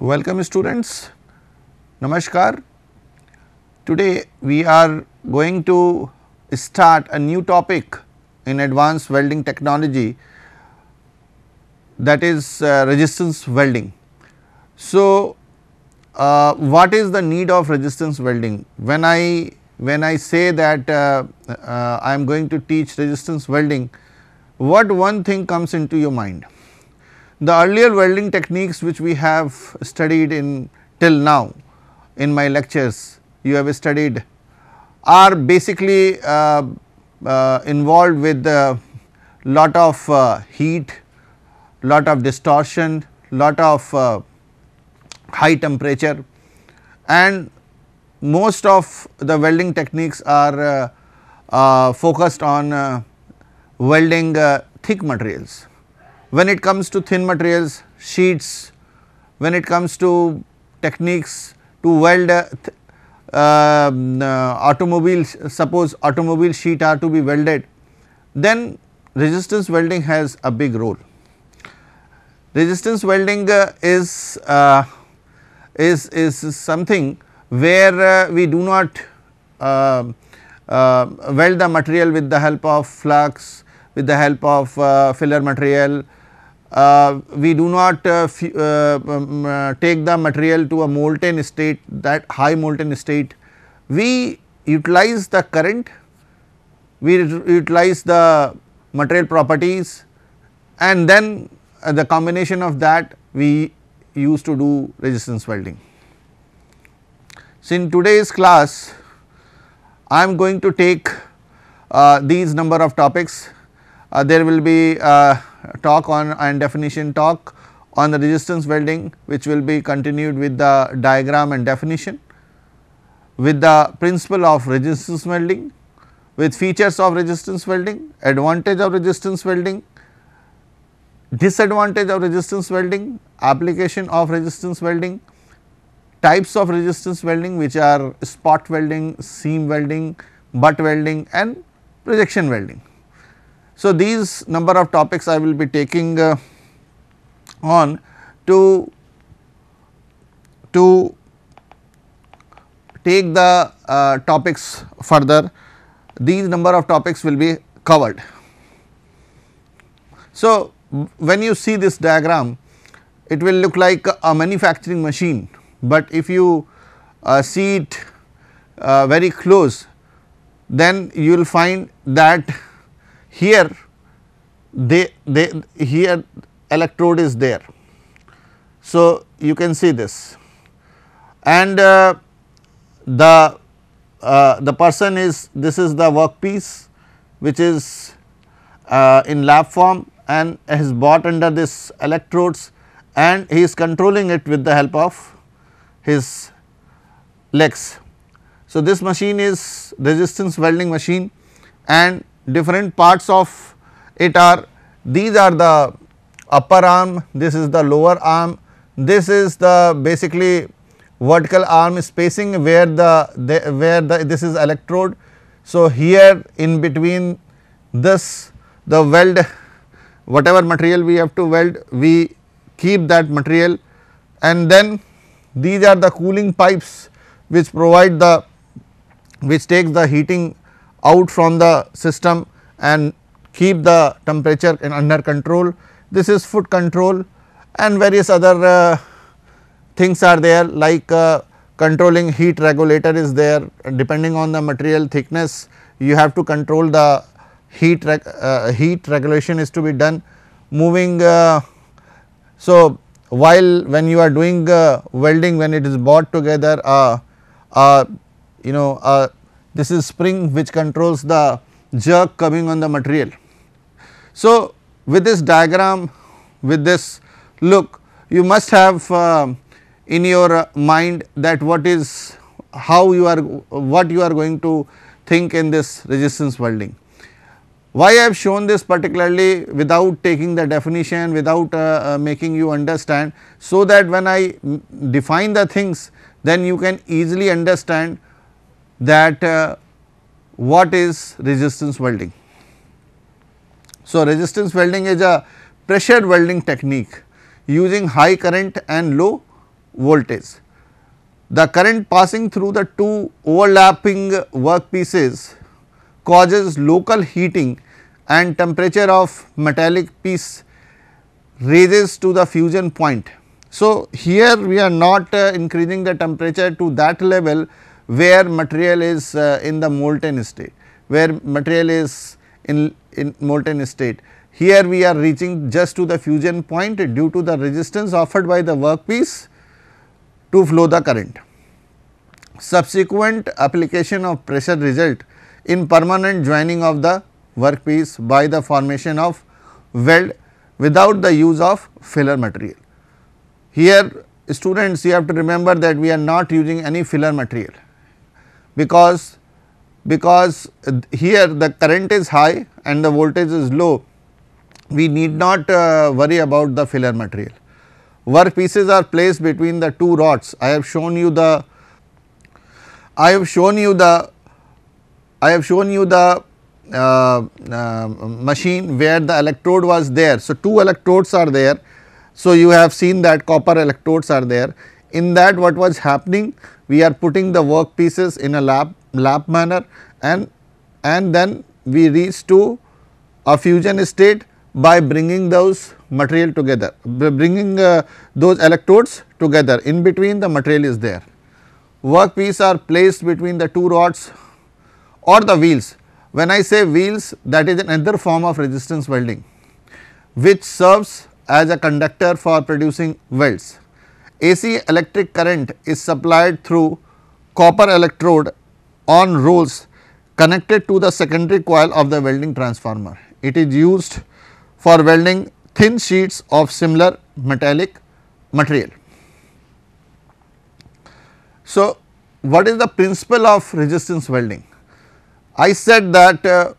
Welcome students, Namaskar. Today we are going to start a new topic in advanced welding technology that is uh, resistance welding. So, uh, what is the need of resistance welding? When I when I say that uh, uh I am going to teach resistance welding, what one thing comes into your mind? The earlier welding techniques which we have studied in till now in my lectures you have studied are basically uh, uh, involved with a lot of uh, heat, lot of distortion, lot of uh, high temperature and most of the welding techniques are uh, uh, focused on welding thick materials when it comes to thin materials, sheets, when it comes to techniques to weld uh, um, uh, automobiles, suppose automobile sheet are to be welded, then resistance welding has a big role. Resistance welding uh, is, uh, is, is something where uh, we do not um, uh, weld the material with the help of flux, with the help of filler material, uh, we do not uh, uh um, uh, take the material to a molten state that high molten state. We utilize the current, we utilize the material properties and then uh, the combination of that we use to do resistance welding. So, in today's class I am going to take uh, these number of topics uh, there will be uh, talk on and definition talk on the resistance welding which will be continued with the diagram and definition with the principle of resistance welding with features of resistance welding, advantage of resistance welding, disadvantage of resistance welding, application of resistance welding, types of resistance welding which are spot welding, seam welding, butt welding and projection welding. So, these number of topics I will be taking uh, on to, to take the uh, topics further, these number of topics will be covered. So, when you see this diagram, it will look like a manufacturing machine, but if you uh, see it uh, very close, then you will find that here they, they here electrode is there. So, you can see this and uh, the uh, the person is this is the workpiece which is uh, in lab form and is bought under this electrodes and he is controlling it with the help of his legs. So, this machine is resistance welding machine and different parts of it are these are the upper arm, this is the lower arm, this is the basically vertical arm spacing where the, the where the this is electrode. So, here in between this the weld whatever material we have to weld we keep that material and then these are the cooling pipes which provide the which takes the heating out from the system and keep the temperature in under control. This is foot control and various other uh, things are there like uh, controlling heat regulator is there depending on the material thickness you have to control the heat reg uh, heat regulation is to be done moving uh, so while when you are doing uh, welding when it is bought together uh, you know a this is spring which controls the jerk coming on the material. So, with this diagram with this look you must have uh, in your mind that what is how you are what you are going to think in this resistance welding. Why I have shown this particularly without taking the definition without uh, uh, making you understand so that when I define the things then you can easily understand that uh, what is resistance welding. So, resistance welding is a pressure welding technique using high current and low voltage. The current passing through the two overlapping workpieces causes local heating and temperature of metallic piece raises to the fusion point. So, here we are not uh, increasing the temperature to that level where material is uh, in the molten state, where material is in, in molten state. Here we are reaching just to the fusion point due to the resistance offered by the workpiece to flow the current. Subsequent application of pressure result in permanent joining of the workpiece by the formation of weld without the use of filler material. Here students you have to remember that we are not using any filler material because because here the current is high and the voltage is low we need not uh, worry about the filler material. Work pieces are placed between the two rods I have shown you the I have shown you the I have shown you the uh, uh, machine where the electrode was there. So, two electrodes are there. So, you have seen that copper electrodes are there in that what was happening we are putting the work pieces in a lap, lap manner and, and then we reach to a fusion state by bringing those material together, bringing uh, those electrodes together in between the material is there. Work piece are placed between the two rods or the wheels. When I say wheels that is another form of resistance welding which serves as a conductor for producing welds. AC electric current is supplied through copper electrode on rolls connected to the secondary coil of the welding transformer. It is used for welding thin sheets of similar metallic material. So, what is the principle of resistance welding? I said that uh,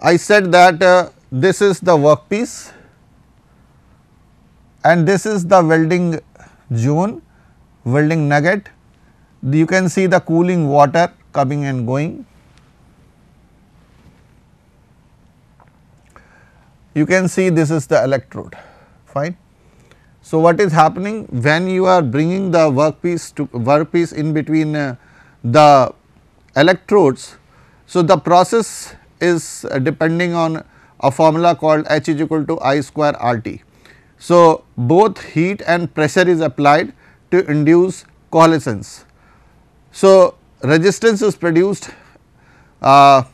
I said that uh, this is the workpiece and this is the welding June welding nugget you can see the cooling water coming and going. You can see this is the electrode fine. So, what is happening when you are bringing the workpiece to workpiece in between uh, the electrodes. So, the process is uh, depending on a formula called H is equal to I square RT. So, both heat and pressure is applied to induce coalescence. So, resistance is produced, uh,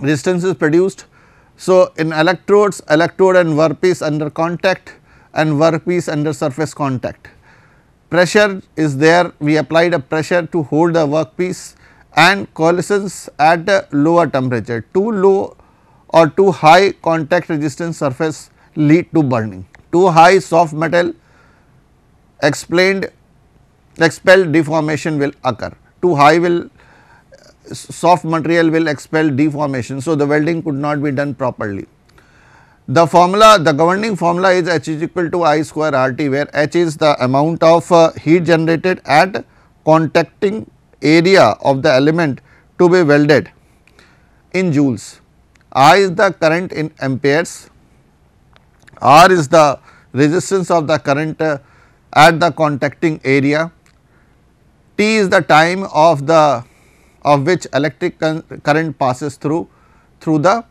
resistance is produced. So, in electrodes, electrode and workpiece under contact and workpiece under surface contact. Pressure is there, we applied a pressure to hold the workpiece and coalescence at the lower temperature, too low or too high contact resistance surface lead to burning. Too high soft metal explained expelled deformation will occur. Too high will soft material will expel deformation. So, the welding could not be done properly. The formula the governing formula is H is equal to I square RT where H is the amount of uh, heat generated at contacting area of the element to be welded in joules. I is the current in amperes R is the resistance of the current uh, at the contacting area, T is the time of the of which electric current passes through through the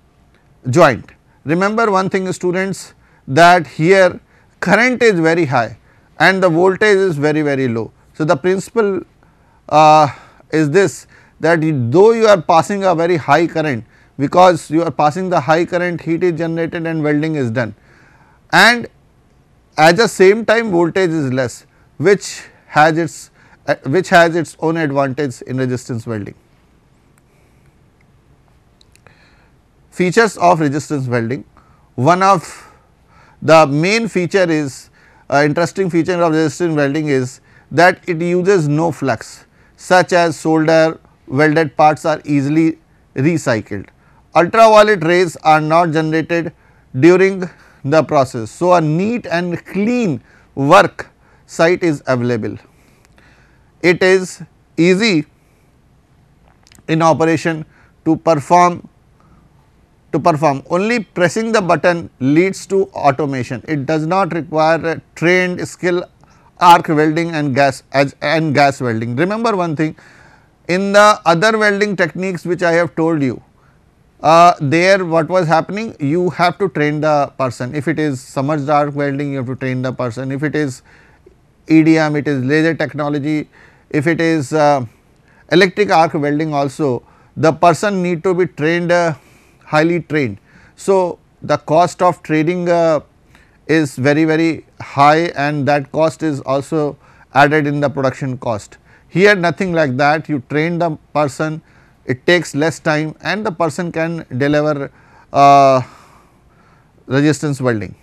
joint. Remember one thing students that here current is very high and the voltage is very very low. So, the principle uh, is this that you, though you are passing a very high current because you are passing the high current heat is generated and welding is done and at the same time voltage is less which has its uh, which has its own advantage in resistance welding. Features of resistance welding one of the main feature is uh, interesting feature of resistance welding is that it uses no flux such as solder welded parts are easily recycled. Ultraviolet rays are not generated during the process. So, a neat and clean work site is available. It is easy in operation to perform to perform only pressing the button leads to automation. It does not require trained skill arc welding and gas as and gas welding. Remember one thing in the other welding techniques which I have told you uh, there what was happening you have to train the person if it is submerged arc welding you have to train the person if it is EDM it is laser technology if it is uh, electric arc welding also the person need to be trained uh, highly trained. So, the cost of training uh, is very very high and that cost is also added in the production cost. Here nothing like that you train the person it takes less time and the person can deliver uh, resistance welding.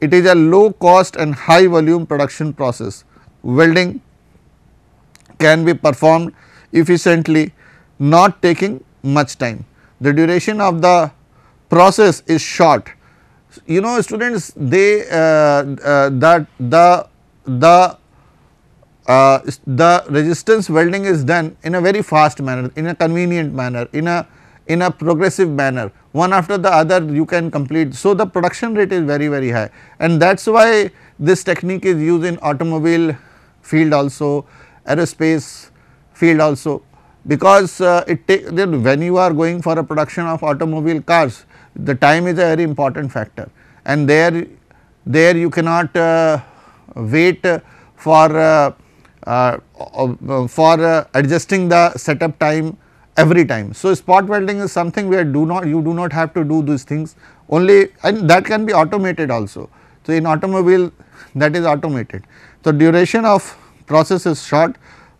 It is a low cost and high volume production process. Welding can be performed efficiently not taking much time. The duration of the process is short. You know students they uh, uh, that the the uh, the resistance welding is done in a very fast manner, in a convenient manner, in a in a progressive manner one after the other you can complete. So, the production rate is very very high and that is why this technique is used in automobile field also, aerospace field also because uh, it take when you are going for a production of automobile cars the time is a very important factor and there there you cannot uh, wait for uh, uh, uh, uh, for adjusting the setup time every time. So, spot welding is something where do not you do not have to do these things only and that can be automated also. So, in automobile that is automated. So, duration of process is short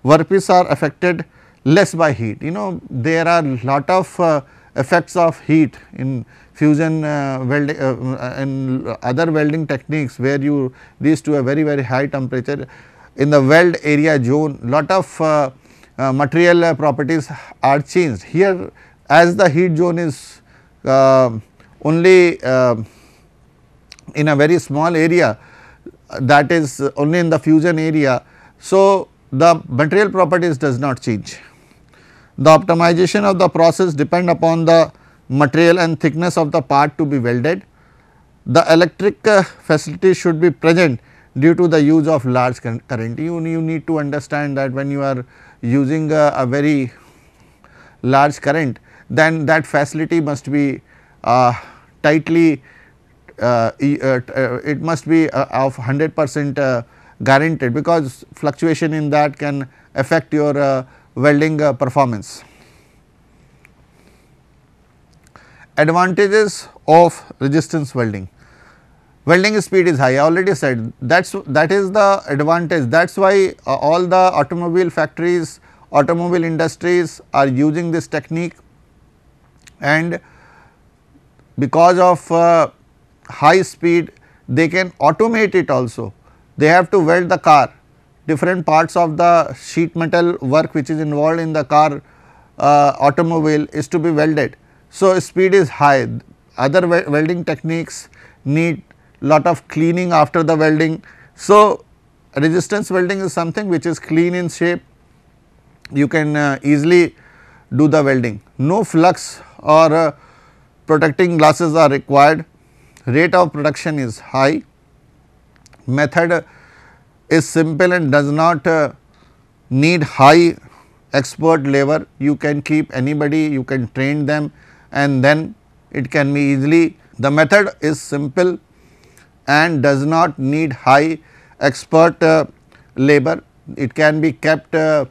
workpiece are affected less by heat you know there are lot of uh, effects of heat in fusion uh, welding uh, and other welding techniques where you reach to a very very high temperature in the weld area zone lot of uh, uh, material uh, properties are changed. Here as the heat zone is uh, only uh, in a very small area that is only in the fusion area. So, the material properties does not change. The optimization of the process depend upon the material and thickness of the part to be welded. The electric uh, facility should be present due to the use of large current. You, you need to understand that when you are using a, a very large current, then that facility must be uh, tightly, uh, uh, uh it must be uh, of 100 percent guaranteed because fluctuation in that can affect your welding performance. Advantages of resistance welding welding speed is high I already said that's that is the advantage that's why uh, all the automobile factories automobile industries are using this technique and because of uh, high speed they can automate it also they have to weld the car different parts of the sheet metal work which is involved in the car uh, automobile is to be welded so speed is high other welding techniques need lot of cleaning after the welding. So, resistance welding is something which is clean in shape, you can uh, easily do the welding. No flux or uh, protecting glasses are required, rate of production is high, method is simple and does not uh, need high expert labor, you can keep anybody, you can train them and then it can be easily, the method is simple and does not need high expert uh, labor. It can be kept uh,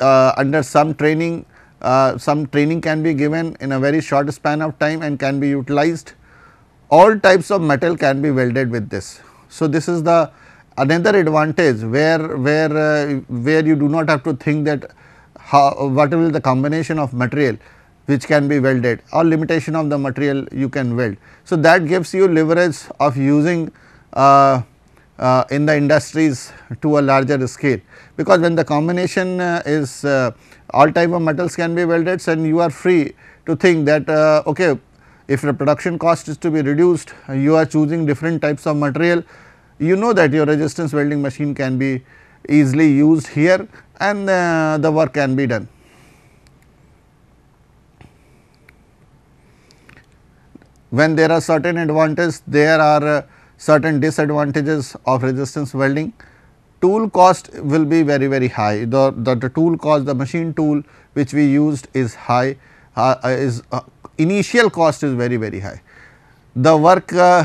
uh, under some training, uh, some training can be given in a very short span of time and can be utilized. All types of metal can be welded with this. So, this is the another advantage where, where, uh, where you do not have to think that how, what will the combination of material which can be welded or limitation of the material you can weld. So, that gives you leverage of using uh, uh, in the industries to a larger scale because when the combination uh, is uh, all type of metals can be welded then you are free to think that uh, okay if the production cost is to be reduced you are choosing different types of material you know that your resistance welding machine can be easily used here and uh, the work can be done. when there are certain advantages there are uh, certain disadvantages of resistance welding. Tool cost will be very very high the, the, the tool cost the machine tool which we used is high uh, uh is uh, initial cost is very very high. The work uh,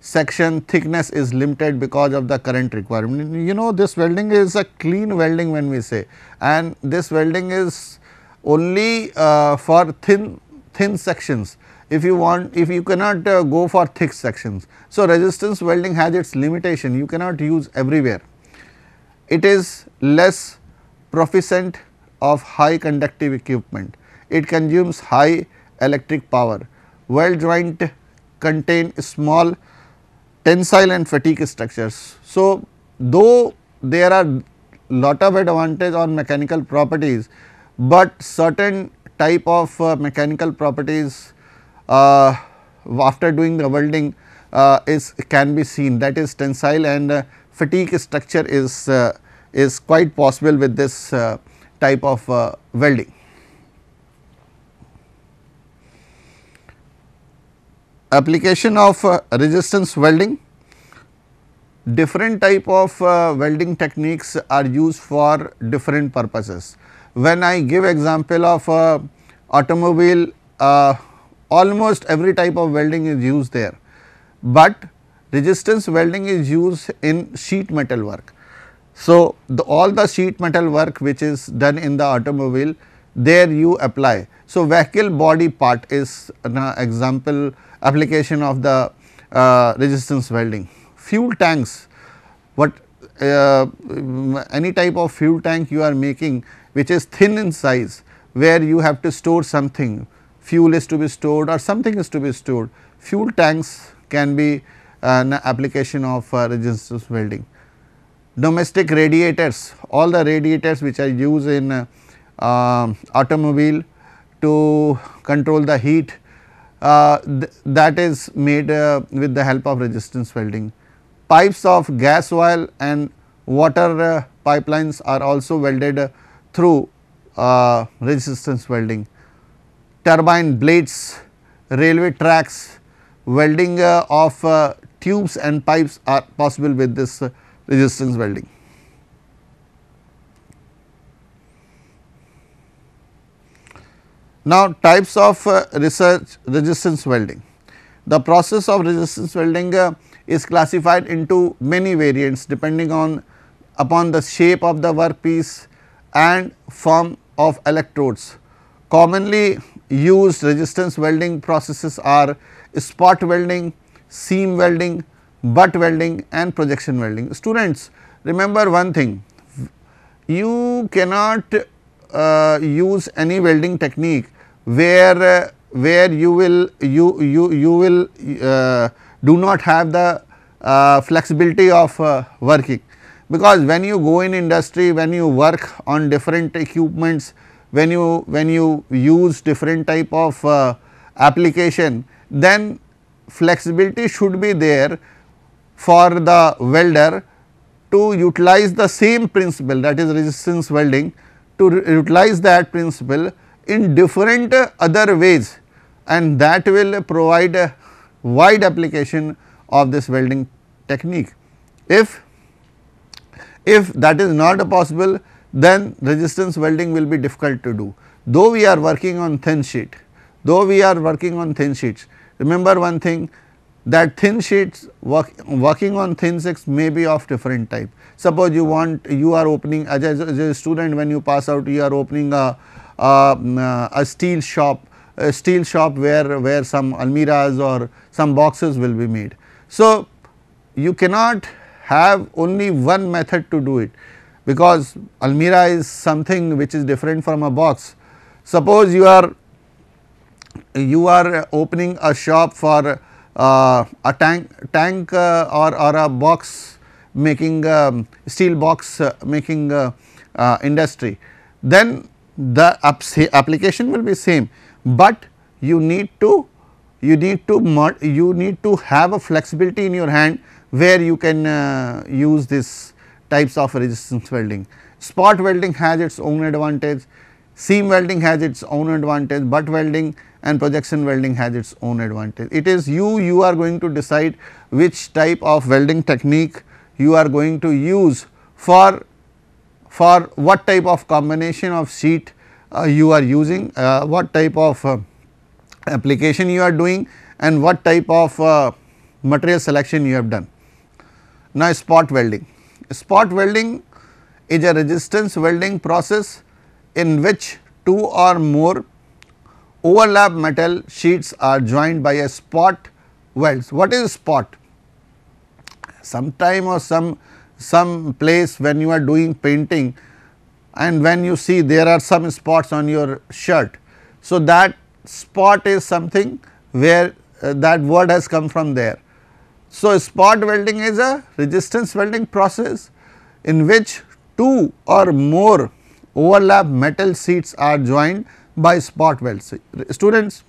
section thickness is limited because of the current requirement you know this welding is a clean welding when we say and this welding is only uh, for thin thin sections if you want if you cannot uh, go for thick sections. So, resistance welding has its limitation you cannot use everywhere. It is less proficient of high conductive equipment, it consumes high electric power. Weld joint contain small tensile and fatigue structures. So, though there are lot of advantage on mechanical properties, but certain type of uh, mechanical properties uh, after doing the welding uh, is can be seen that is tensile and uh, fatigue structure is is quite possible with this type of welding. application of uh, resistance welding different type of uh, welding techniques are used for different purposes when i give example of uh, automobile almost every type of welding is used there, but resistance welding is used in sheet metal work. So, the, all the sheet metal work which is done in the automobile there you apply. So, vehicle body part is an uh, example application of the uh, resistance welding. Fuel tanks what uh, any type of fuel tank you are making which is thin in size where you have to store something fuel is to be stored or something is to be stored. Fuel tanks can be an application of uh, resistance welding. Domestic radiators, all the radiators which are used in uh, uh, automobile to control the heat uh, th that is made uh, with the help of resistance welding. Pipes of gas oil and water uh, pipelines are also welded through resistance welding turbine blades, railway tracks, welding uh, of uh, tubes and pipes are possible with this uh, resistance welding. Now, types of uh, research resistance welding. The process of resistance welding uh, is classified into many variants depending on upon the shape of the workpiece and form of electrodes. Commonly used resistance welding processes are spot welding, seam welding, butt welding and projection welding. Students remember one thing, you cannot uh, use any welding technique where uh, where you will you you you will uh, do not have the uh, flexibility of uh, working because when you go in industry when you work on different equipments when you when you use different type of uh, application then flexibility should be there for the welder to utilize the same principle that is resistance welding to utilize that principle in different uh, other ways and that will provide a wide application of this welding technique. If, if that is not possible then resistance welding will be difficult to do. Though we are working on thin sheet, though we are working on thin sheets, remember one thing that thin sheets work, working on thin sheets may be of different type. Suppose you want you are opening as a, as a student when you pass out you are opening a, a, a steel shop a steel shop where, where some almirahs or some boxes will be made. So, you cannot have only one method to do it because Almira is something which is different from a box. Suppose you are you are opening a shop for uh, a tank tank uh, or, or a box making um, steel box uh, making uh, uh, industry then the application will be same but you need to you need to you need to have a flexibility in your hand where you can uh, use this types of resistance welding. Spot welding has its own advantage, seam welding has its own advantage, butt welding and projection welding has its own advantage. It is you, you are going to decide which type of welding technique you are going to use for, for what type of combination of sheet uh, you are using, uh, what type of uh, application you are doing and what type of uh, material selection you have done. Now, spot welding. Spot welding is a resistance welding process in which two or more overlap metal sheets are joined by a spot welds. What is spot? Sometime or some some place when you are doing painting and when you see there are some spots on your shirt. So, that spot is something where uh, that word has come from there. So, spot welding is a resistance welding process in which two or more overlap metal sheets are joined by spot welds. Students,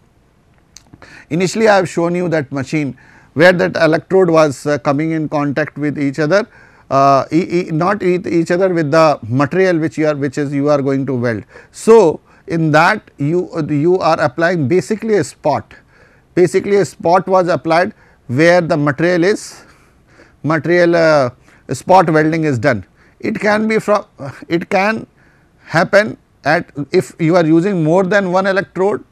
initially I have shown you that machine where that electrode was uh, coming in contact with each other, uh, e e not with each other with the material which you are which is you are going to weld. So, in that you, you are applying basically a spot, basically a spot was applied where the material is material uh, spot welding is done. It can be from it can happen at if you are using more than one electrode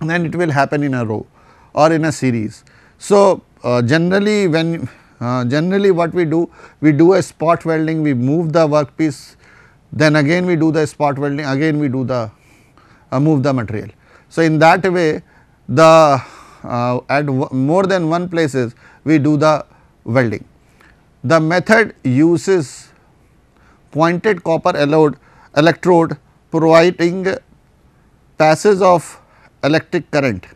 then it will happen in a row or in a series. So, uh, generally when uh, generally what we do we do a spot welding we move the workpiece then again we do the spot welding again we do the uh, move the material. So, in that way the uh, at more than one places we do the welding. The method uses pointed copper allowed electrode providing passes of electric current.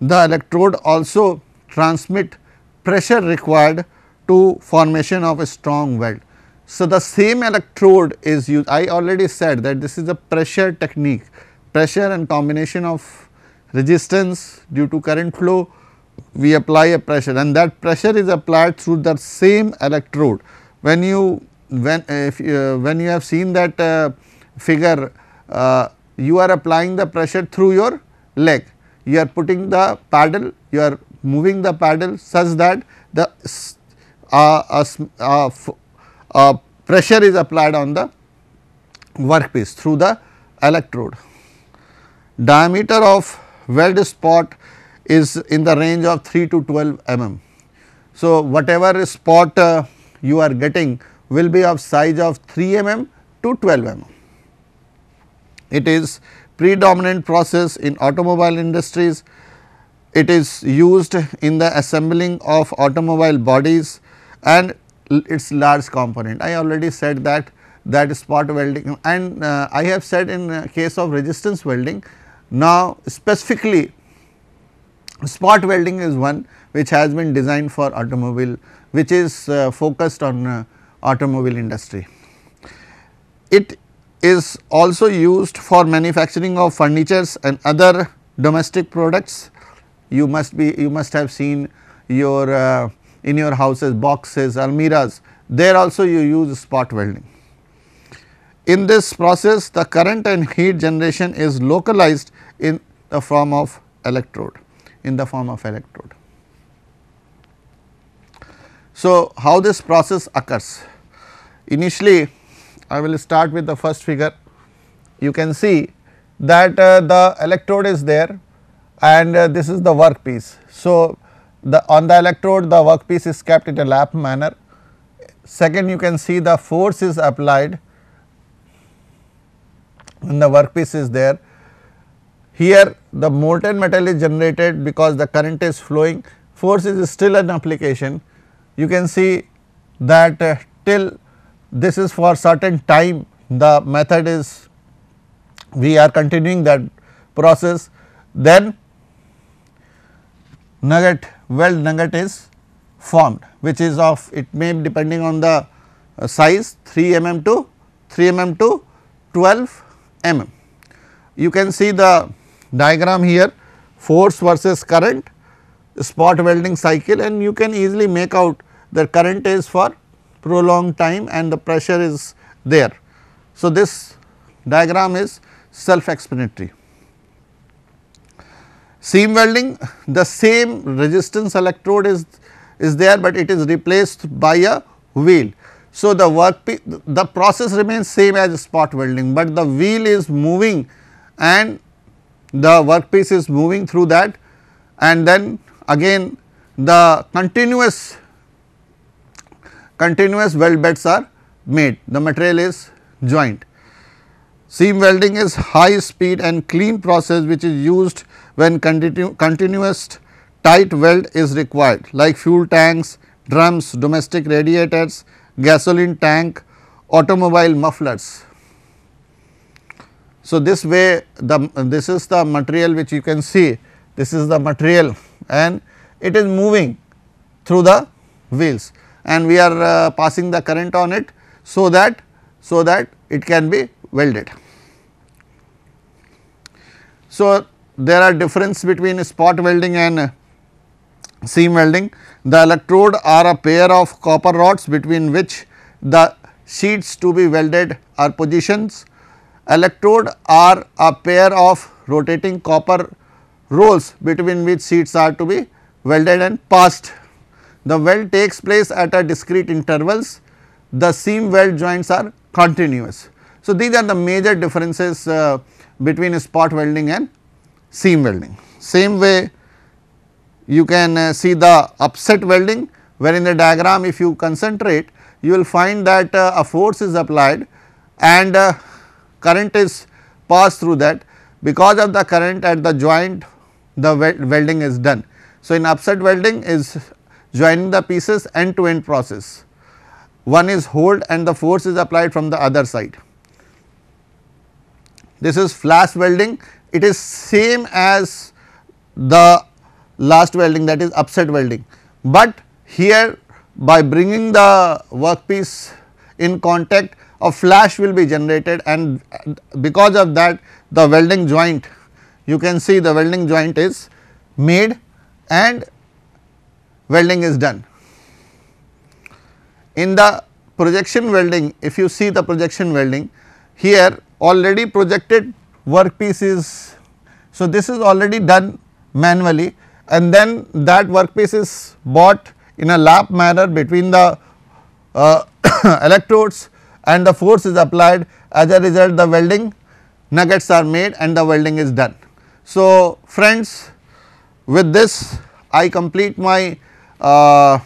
The electrode also transmit pressure required to formation of a strong weld. So, the same electrode is used I already said that this is a pressure technique pressure and combination of resistance due to current flow, we apply a pressure and that pressure is applied through the same electrode. When you when if uh, when you have seen that uh, figure, uh, you are applying the pressure through your leg. You are putting the paddle, you are moving the paddle such that the uh, pressure is applied on the workpiece through the electrode. Diameter of weld spot is in the range of 3 to 12 mm. So, whatever spot uh, you are getting will be of size of 3 mm to 12 mm. It is predominant process in automobile industries. It is used in the assembling of automobile bodies and its large component. I already said that that spot welding and uh, I have said in uh, case of resistance welding now, specifically spot welding is one which has been designed for automobile which is uh, focused on uh, automobile industry. It is also used for manufacturing of furnitures and other domestic products. You must be you must have seen your uh, in your houses boxes almirahs there also you use spot welding. In this process the current and heat generation is localized in the form of electrode in the form of electrode. So, how this process occurs? Initially, I will start with the first figure. You can see that uh, the electrode is there and uh, this is the work piece. So, the on the electrode the work piece is kept in a lap manner. Second you can see the force is applied when the work piece is there here the molten metal is generated because the current is flowing force is still an application. You can see that uh, till this is for certain time the method is we are continuing that process then nugget weld nugget is formed which is of it may depending on the uh, size 3 mm to 3 mm to 12 mm. You can see the diagram here force versus current spot welding cycle and you can easily make out the current is for prolonged time and the pressure is there. So, this diagram is self explanatory. Seam welding the same resistance electrode is, is there, but it is replaced by a wheel. So, the work the process remains same as spot welding, but the wheel is moving and the workpiece is moving through that and then again the continuous continuous weld beds are made the material is joined. Seam welding is high speed and clean process which is used when continu continuous tight weld is required like fuel tanks, drums, domestic radiators, gasoline tank, automobile mufflers. So, this way the this is the material which you can see this is the material and it is moving through the wheels and we are uh, passing the current on it so that so that it can be welded. So, there are difference between spot welding and seam welding. The electrode are a pair of copper rods between which the sheets to be welded are positions electrode are a pair of rotating copper rolls between which sheets are to be welded and passed. The weld takes place at a discrete intervals, the seam weld joints are continuous. So, these are the major differences uh, between spot welding and seam welding. Same way you can uh, see the upset welding where in the diagram if you concentrate you will find that uh, a force is applied and uh, current is passed through that because of the current at the joint the welding is done. So, in upset welding is joining the pieces end to end process. One is hold and the force is applied from the other side. This is flash welding, it is same as the last welding that is upset welding, but here by bringing the workpiece in contact a flash will be generated and because of that the welding joint you can see the welding joint is made and welding is done. In the projection welding if you see the projection welding here already projected workpiece is so this is already done manually and then that workpiece is bought in a lap manner between the uh, electrodes and the force is applied as a result the welding nuggets are made and the welding is done. So, friends with this I complete my uh,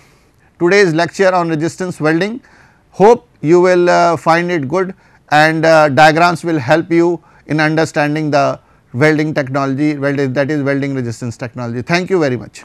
today's lecture on resistance welding. Hope you will uh, find it good and uh, diagrams will help you in understanding the welding technology welding that is welding resistance technology. Thank you very much.